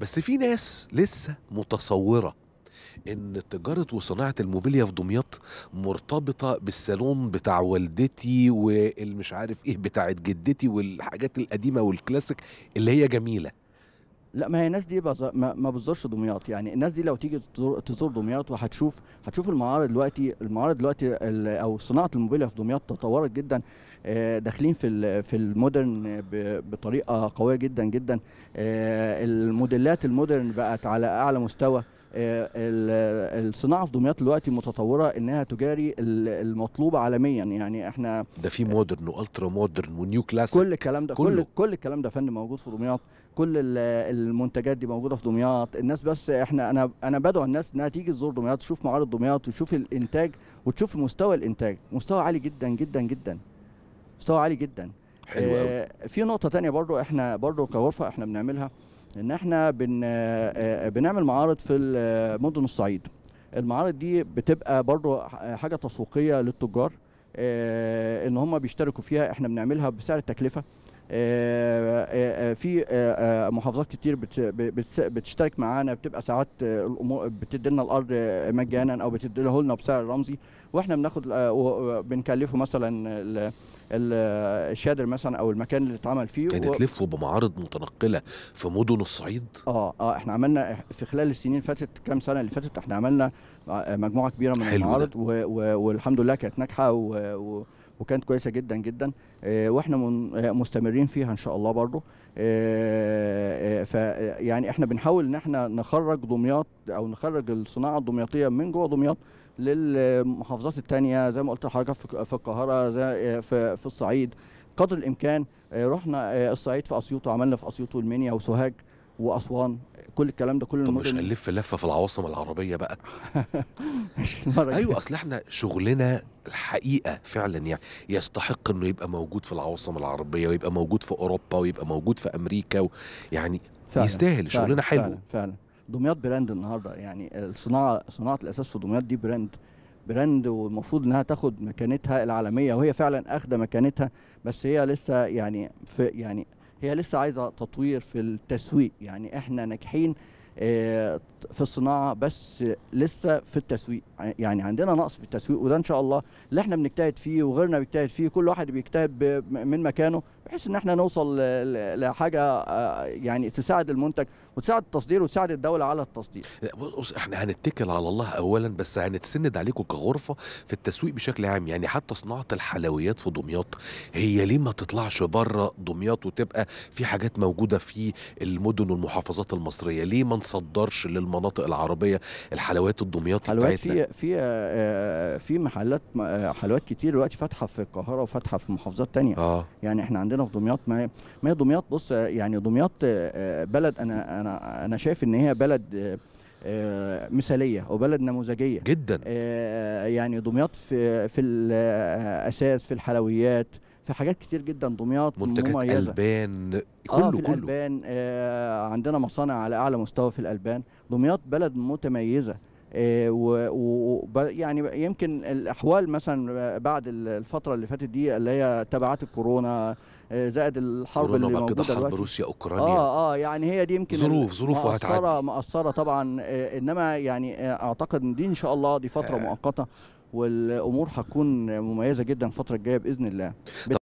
بس في ناس لسه متصوره ان تجاره وصناعه الموبيليا في دمياط مرتبطه بالصالون بتاع والدتي والمش عارف ايه بتاعت جدتي والحاجات القديمه والكلاسيك اللي هي جميله لا ما هي الناس دي ما بتزورش دمياط يعني الناس دي لو تيجي تزور, تزور دمياط وهتشوف هتشوف المعارض دلوقتي المعارض دلوقتي او صناعه الموبيليا في دمياط تطورت جدا آه، داخلين في في المودرن بطريقه قويه جدا جدا آه، الموديلات المودرن بقت على اعلى مستوى آه، الصناعه في دمياط دلوقتي متطوره انها تجاري المطلوب عالميا يعني احنا ده في مودرن والترا مودرن ونيو كلاسيك كل الكلام ده كل كل الكلام ده فن موجود في دمياط كل المنتجات دي موجوده في دمياط الناس بس احنا انا انا بدعو الناس انها تيجي تزور دمياط تشوف معارض دمياط وتشوف الانتاج وتشوف مستوى الانتاج مستوى عالي جدا جدا جدا مستوى عالي جدا حلو قوي. آه، في نقطه تانية برضو احنا برضو كغرفه احنا بنعملها ان احنا بن آه، آه، بنعمل معارض في آه، مدن الصعيد المعارض دي بتبقى برضو حاجه تسويقيه للتجار ان هم بيشتركوا فيها احنا بنعملها بسعر التكلفه آه، آه، آه، في محافظات كتير بتشترك معانا بتبقى ساعات الامور بتدي لنا الارض مجانا او بتديه لنا بسعر رمزي واحنا بناخد بنكلفه مثلا الشادر مثلا او المكان اللي اتعمل فيه يعني و... تلفوا بمعارض متنقله في مدن الصعيد اه اه احنا عملنا في خلال السنين فاتت كام سنه اللي فاتت احنا عملنا مجموعه كبيره من المعارض و... و... والحمد لله كانت ناجحه و... و... وكانت كويسه جدا جدا آه، واحنا آه، مستمرين فيها ان شاء الله برضو آه، فيعني احنا بنحاول ان احنا نخرج دمياط او نخرج الصناعه الدمياطيه من جوه دمياط للمحافظات الثانيه زي ما قلت لحضرتك في القاهره زي في الصعيد قدر الامكان رحنا الصعيد في اسيوط وعملنا في اسيوط والمنيا وسوهاج واسوان كل الكلام ده كل طب مش هنلف لفه في العواصم العربيه بقى ايوه اصل احنا شغلنا الحقيقه فعلا يعني يستحق انه يبقى موجود في العواصم العربيه ويبقى موجود في اوروبا ويبقى موجود في امريكا و... يعني فعلا يستاهل فعلا شغلنا حلو فعلا, فعلا. دمياط براند النهارده يعني الصناعه صناعه الاساس في دمياط دي براند براند والمفروض انها تاخد مكانتها العالميه وهي فعلا اخده مكانتها بس هي لسه يعني في يعني هي لسه عايزه تطوير في التسويق يعني احنا ناجحين آه، في الصناعه بس لسه في التسويق يعني عندنا نقص في التسويق وده ان شاء الله اللي احنا بنجتهد فيه وغيرنا بيجتهد فيه كل واحد بيجتهد من مكانه بحيث ان احنا نوصل لحاجه آه، يعني تساعد المنتج وتساعد التصدير وتساعد الدوله على التصدير بص احنا هنتكل على الله اولا بس هنتسند عليكم كغرفه في التسويق بشكل عام يعني حتى صناعه الحلويات في دمياط هي ليه ما تطلعش بره دمياط وتبقى في حاجات موجوده في المدن والمحافظات المصريه ليه ما بتصدرش للمناطق العربيه الحلويات الدمياط حلويات في في آه، آه، في محلات آه، حلويات كتير دلوقتي فاتحه في القاهره وفاتحه في محافظات تانية آه. يعني احنا عندنا في دمياط ما ما دمياط بص يعني دمياط بلد انا انا انا شايف ان هي بلد مثاليه وبلد نموذجيه جدا يعني دمياط في في الاساس في الحلويات في حاجات كتير جدا دمياط منتجات مميزة. البان كله آه في كله الالبان آه عندنا مصانع على اعلى مستوى في الالبان دمياط بلد متميزه آه و, و يعني يمكن الاحوال مثلا بعد الفتره اللي فاتت دي اللي هي تبعات الكورونا آه، زائد الحرب اللي موجوده كده حرب روسيا اوكرانيا اه اه يعني هي دي يمكن ظروف ظروف وهتعدي مأثره طبعا آه، انما يعني آه، اعتقد ان دي ان شاء الله دي فتره آه. مؤقته والامور هتكون مميزه جدا الفتره الجايه باذن الله